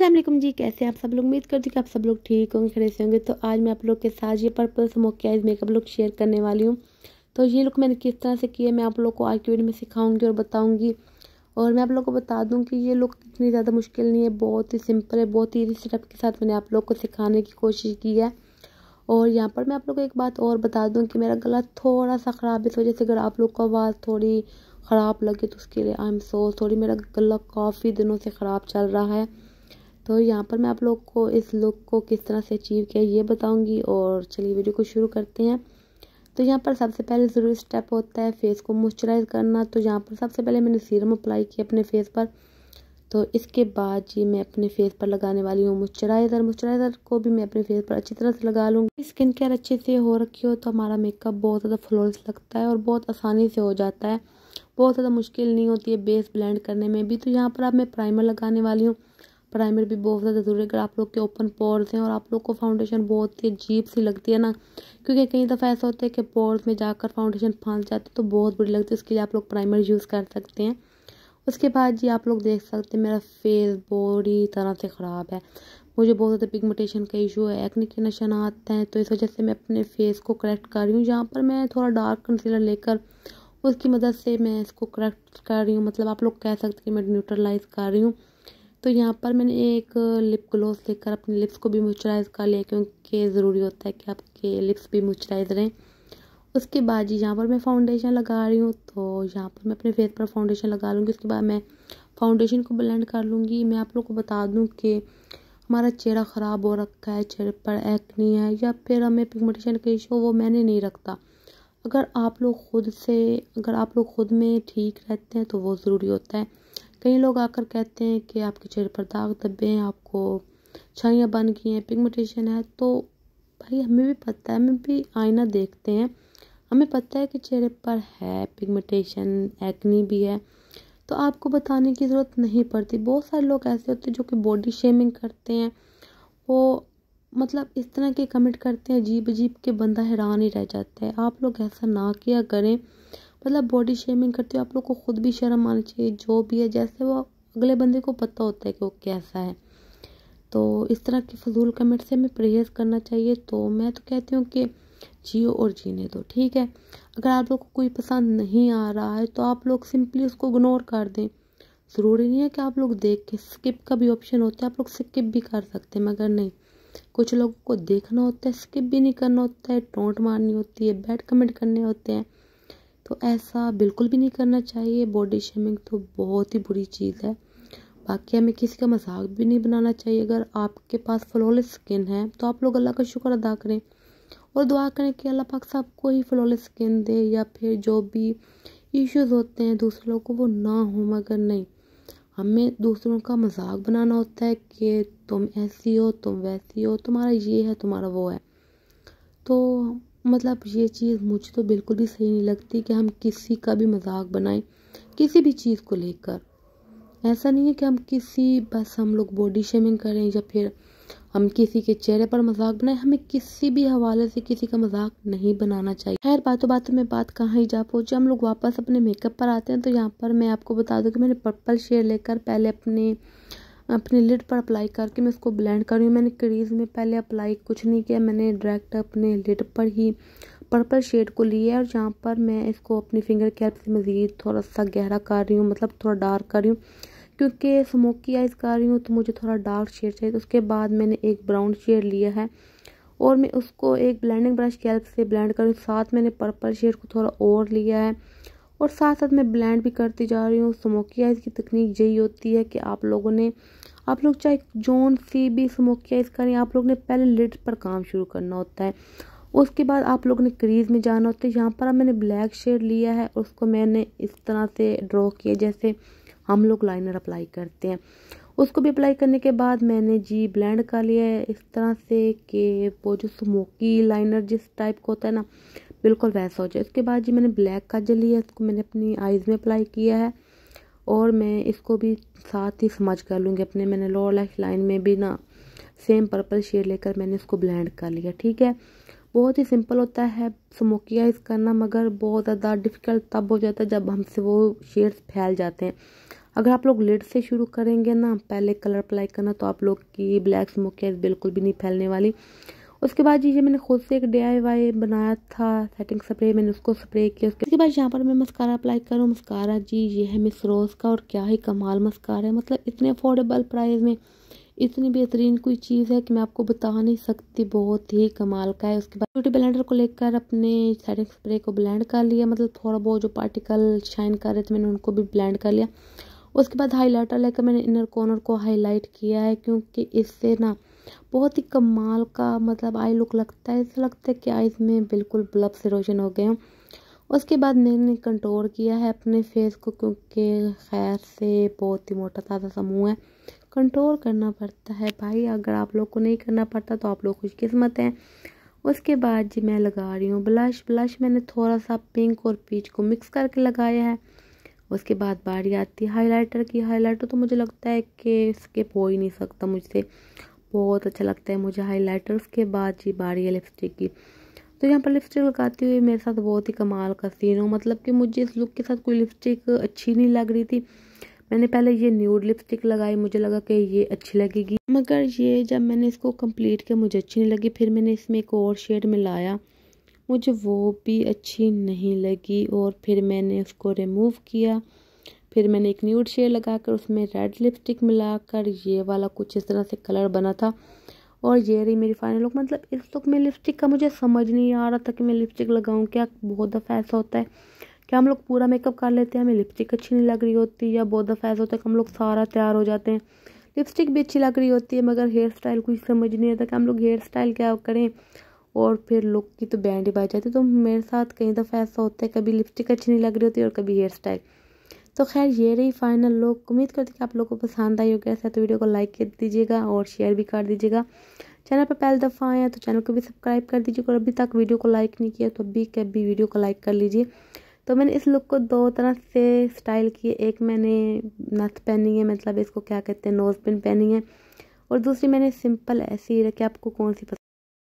असलम जी कैसे आप सब लोग उम्मीद करती हूँ कि आप सब लोग ठीक होंगे खड़े से होंगे तो आज मैं आप लोग के साथ ये purple smoky eyes makeup look share करने वाली हूँ तो ये लुक मैंने किस तरह से किया मैं आप लोग को आज की वीडियो में सिखाऊंगी और बताऊंगी और मैं आप लोग को बता दूँ कि ये लुक इतनी ज़्यादा मुश्किल नहीं है बहुत ही सिंपल है बहुत ही ईजी स्टेप के साथ मैंने आप लोग को सिखाने की कोशिश की है और यहाँ पर मैं आप लोग को एक बात और बता दूँ कि मेरा गला थोड़ा सा ख़राब इस वजह से अगर आप लोग को आवाज़ थोड़ी ख़राब लगे तो उसके लिए आई एम सो सॉरी मेरा गला काफ़ी दिनों से ख़राब चल रहा है तो यहाँ पर मैं आप लोग को इस लुक को किस तरह से अचीव किया ये बताऊँगी और चलिए वीडियो को शुरू करते हैं तो यहाँ पर सबसे पहले ज़रूरी स्टेप होता है फेस को मॉइस्चराइज करना तो यहाँ पर सबसे पहले मैंने सीरम अप्लाई किया अपने फेस पर तो इसके बाद ये मैं अपने फेस पर लगाने वाली हूँ मॉइस्चराइज़र मॉइस्चराइज़र को भी मैं अपने फेस पर अच्छी तरह से लगा लूँगी स्किन केयर अच्छे से हो रखी हो तो हमारा मेकअप बहुत ज़्यादा फ्लोरस लगता है और बहुत आसानी से हो जाता है बहुत ज़्यादा मुश्किल नहीं होती है बेस ब्लेंड करने में भी तो यहाँ पर अब मैं प्राइमर लगाने वाली हूँ प्राइमर भी बहुत ज़्यादा ज़रूरी है अगर आप लोग के ओपन पोर्स हैं और आप लोग को फाउंडेशन बहुत ही अजीब सी लगती है ना क्योंकि कई दफ़ा ऐसा होता है कि पोर्स में जाकर फाउंडेशन फंस जाते तो बहुत बुरी लगती है उसके लिए आप लोग प्राइमर यूज़ कर सकते हैं उसके बाद जी आप लोग देख सकते हैं मेरा फेस बुरी तरह से ख़राब है मुझे बहुत ज़्यादा पिगमेंटेशन का इशू है एक्ने के आते हैं तो इस वजह से मैं अपने फेस को करेक्ट कर रही हूँ जहाँ पर मैं थोड़ा डार्क कंसीलर लेकर उसकी मदद से मैं इसको करेक्ट कर रही हूँ मतलब आप लोग कह सकते हैं कि मैं न्यूट्रलाइज कर रही हूँ तो यहाँ पर मैंने एक लिप ग्लॉस लेकर अपने लिप्स को भी मॉइस्चराइज कर लिया क्योंकि ज़रूरी होता है कि आपके लिप्स भी मॉइस्चराइज रहें उसके बाद जी यहाँ पर मैं फाउंडेशन लगा रही हूँ तो यहाँ पर मैं अपने फेस पर फाउंडेशन लगा लूँगी उसके बाद मैं फाउंडेशन को ब्लेंड कर लूँगी मैं आप लोग को बता दूँ कि हमारा चेहरा ख़राब हो रखा है चेहरे पर एक्नी है या फिर हमें पिगमेंटेशन का इशू वो मैंने नहीं रखता अगर आप लोग खुद से अगर आप लोग खुद में ठीक रहते हैं तो वो ज़रूरी होता है कई लोग आकर कहते हैं कि आपके चेहरे पर दाग धब्बे हैं आपको छाइयाँ बन गई हैं पिगमेंटेशन है तो भाई हमें भी पता है हमें भी आईना देखते हैं हमें पता है कि चेहरे पर है पिगमेंटेशन एक्नी भी है तो आपको बताने की ज़रूरत नहीं पड़ती बहुत सारे लोग ऐसे होते हैं जो कि बॉडी शेमिंग करते हैं वो मतलब इस तरह के कमेंट करते हैं अजीब अजीब के बंदा हैरान ही रह जाता है आप लोग ऐसा ना किया करें मतलब बॉडी शेमिंग करते हो आप लोग को खुद भी शर्म आनी चाहिए जो भी है जैसे वो अगले बंदे को पता होता है कि वो कैसा है तो इस तरह के फजूल कमेंट से हमें परहेज़ करना चाहिए तो मैं तो कहती हूँ कि जियो और जीने दो ठीक है अगर आप लोग को कोई पसंद नहीं आ रहा है तो आप लोग सिंपली उसको इग्नोर कर दें ज़रूरी नहीं है कि आप लोग देख के स्किप का भी ऑप्शन होता है आप लोग स्किप भी कर सकते हैं मगर नहीं कुछ लोगों को देखना होता है स्किप भी नहीं करना होता है टोंट मारनी होती है बैड कमेंट करने होते हैं तो ऐसा बिल्कुल भी नहीं करना चाहिए बॉडी शेमिंग तो बहुत ही बुरी चीज़ है बाकी हमें किसी का मजाक भी नहीं बनाना चाहिए अगर आपके पास फ्लॉलेस स्किन है तो आप लोग अल्लाह का शुक्र अदा करें और दुआ करें कि अल्लाह पाक साहब को ही फ्लॉलेस स्किन दे या फिर जो भी इश्यूज होते हैं दूसरे लोगों को वो ना हो मगर नहीं हमें दूसरों का मजाक बनाना होता है कि तुम ऐसी हो तुम वैसी हो तुम्हारा ये है तुम्हारा वो है तो मतलब ये चीज़ मुझे तो बिल्कुल भी सही नहीं लगती कि हम किसी का भी मजाक बनाएं किसी भी चीज़ को लेकर ऐसा नहीं है कि हम किसी बस हम लोग बॉडी शेमिंग करें या फिर हम किसी के चेहरे पर मजाक बनाएं हमें किसी भी हवाले से किसी का मजाक नहीं बनाना चाहिए खैर बातों बातों में बात कहाँ ही जा पहुँचे हम लोग वापस अपने मेकअप पर आते हैं तो यहाँ पर मैं आपको बता दूँ कि मैंने पर्पल शेड लेकर पहले अपने अपने लिड पर अप्लाई करके मैं उसको ब्लेंड कर रही हूँ मैंने क्रीज़ में पहले अप्लाई कुछ नहीं किया मैंने डायरेक्ट अपने लिड पर ही पर्पल शेड को लिया है और जहाँ पर मैं इसको अपनी फिंगर के हेल्प से मज़ीद थोड़ा सा गहरा कर रही हूँ मतलब थोड़ा डार्क कर रही हूँ क्योंकि स्मोकी आइज़ कर रही हूँ तो मुझे थोड़ा डार्क शेड चाहिए तो उसके बाद मैंने एक ब्राउन शेड लिया है और मैं उसको एक ब्लेंडिंग ब्रश की हेल्प से ब्लेंड हूँ साथ मैंने पर्पल शेड को थोड़ा और लिया है और साथ साथ मैं ब्लेंड भी करती जा रही हूँ स्मोकी आइज़ की तकनीक यही होती है कि आप लोगों ने आप लोग चाहे जोन सी भी स्मोकी आइज़ करें आप लोग ने पहले लिड पर काम शुरू करना होता है उसके बाद आप लोग ने क्रीज में जाना होता है यहाँ पर मैंने ब्लैक शेड लिया है उसको मैंने इस तरह से ड्रॉ किया जैसे हम लोग लाइनर अप्लाई करते हैं उसको भी अप्लाई करने के बाद मैंने जी ब्लेंड कर लिया है इस तरह से कि वो जो स्मोकी लाइनर जिस टाइप का होता है ना बिल्कुल वैसा हो जाए इसके बाद जी मैंने ब्लैक काजल लिया इसको मैंने अपनी आइज़ में अप्लाई किया है और मैं इसको भी साथ ही समझ कर लूँगी अपने मैंने लोअर लाइफ लाइन में भी ना सेम पर्पल शेड लेकर मैंने इसको ब्लेंड कर लिया ठीक है बहुत ही सिंपल होता है स्मोकी आइज करना मगर बहुत ज़्यादा डिफ़िकल्ट तब हो जाता है जब हमसे वो शेड्स फैल जाते हैं अगर आप लोग लिड से शुरू करेंगे ना पहले कलर अप्लाई करना तो आप लोग की ब्लैक स्मोकी आइज बिल्कुल भी नहीं फैलने वाली उसके बाद ये मैंने खुद से एक डी बनाया था सेटिंग स्प्रे मैंने उसको स्प्रे किया उसके बाद यहाँ पर मैं मस्कारा अप्लाई करूँ मस्कारा जी ये है मिस रोज़ का और क्या ही कमाल मस्कारा है मतलब इतने अफोर्डेबल प्राइस में इतनी बेहतरीन कोई चीज़ है कि मैं आपको बता नहीं सकती बहुत ही कमाल का है उसके बाद ब्यूटी ब्लेंडर को लेकर अपने सेटिंग स्प्रे को ब्लेंड कर लिया मतलब थोड़ा बहुत जो पार्टिकल शाइन कर रहे थे मैंने उनको भी ब्लेंड कर लिया उसके बाद हाइलाइटर लेकर मैंने इनर कॉर्नर को हाईलाइट किया है क्योंकि इससे ना बहुत ही कमाल का मतलब आई लुक लगता है ऐसा लगता है कि आइज़ में बिल्कुल ब्लब से रोशन हो गए हूँ उसके बाद मैंने कंट्रोल किया है अपने फेस को क्योंकि खैर से बहुत ही मोटा ताज़ा सा मुँह है कंट्रोल करना पड़ता है भाई अगर आप लोग को नहीं करना पड़ता तो आप लोग खुशकस्मत हैं उसके बाद जी मैं लगा रही हूँ ब्लश ब्लश मैंने थोड़ा सा पिंक और पीच को मिक्स करके लगाया है उसके बाद बारी आती है हाईलाइटर की हाईलाइटर तो मुझे लगता है कि स्किप हो ही नहीं सकता मुझसे बहुत अच्छा लगता है मुझे हाइलाइटर्स के बाद जी बारी है लिपस्टिक की तो यहाँ पर लिपस्टिक लगाती हुई मेरे साथ बहुत ही कमाल का सीन हो मतलब कि मुझे इस लुक के साथ कोई लिपस्टिक अच्छी नहीं लग रही थी मैंने पहले ये न्यूड लिपस्टिक लगाई मुझे लगा कि ये अच्छी लगेगी मगर ये जब मैंने इसको कंप्लीट किया मुझे अच्छी नहीं लगी फिर मैंने इसमें एक और शेड मिलाया मुझे वो भी अच्छी नहीं लगी और फिर मैंने उसको रिमूव किया फिर मैंने एक न्यूड शेड लगाकर उसमें रेड लिपस्टिक मिलाकर ये वाला कुछ इस तरह से कलर बना था और ये रही मेरी फाइनल लुक मतलब इस लुक में लिपस्टिक का मुझे समझ नहीं आ रहा था कि मैं लिपस्टिक लगाऊं क्या बहुत दफ़ा ऐसा होता है क्या हम लोग पूरा मेकअप कर लेते हैं हमें लिपस्टिक अच्छी नहीं लग रही होती या बहुत दफ़ा ऐसा होता है कि हम लोग सारा तैयार हो जाते हैं लिपस्टिक भी अच्छी लग रही होती है मगर हेयर स्टाइल कुछ समझ नहीं आता कि हम लोग हेयर स्टाइल क्या करें और फिर लुक की तो बैंड ही बच जाती है तो मेरे साथ कई दफ़ा ऐसा होता है कभी लिपस्टिक अच्छी नहीं लग रही होती और कभी हेयर स्टाइल तो खैर ये रही फाइनल लुक उम्मीद करती कि आप लोगों को पसंद आई होगी ऐसा तो वीडियो को लाइक कर दीजिएगा और शेयर भी कर दीजिएगा चैनल पर पहली दफ़ा आए हैं तो चैनल को भी सब्सक्राइब कर दीजिए और अभी तक वीडियो को लाइक नहीं किया तो अभी कभी वीडियो को लाइक कर लीजिए तो मैंने इस लुक को दो तरह से स्टाइल किए एक मैंने नथ पहनी है मतलब इसको क्या कहते हैं नोज़ पिन पहनी है और दूसरी मैंने सिंपल ऐसी ही रखी आपको कौन सी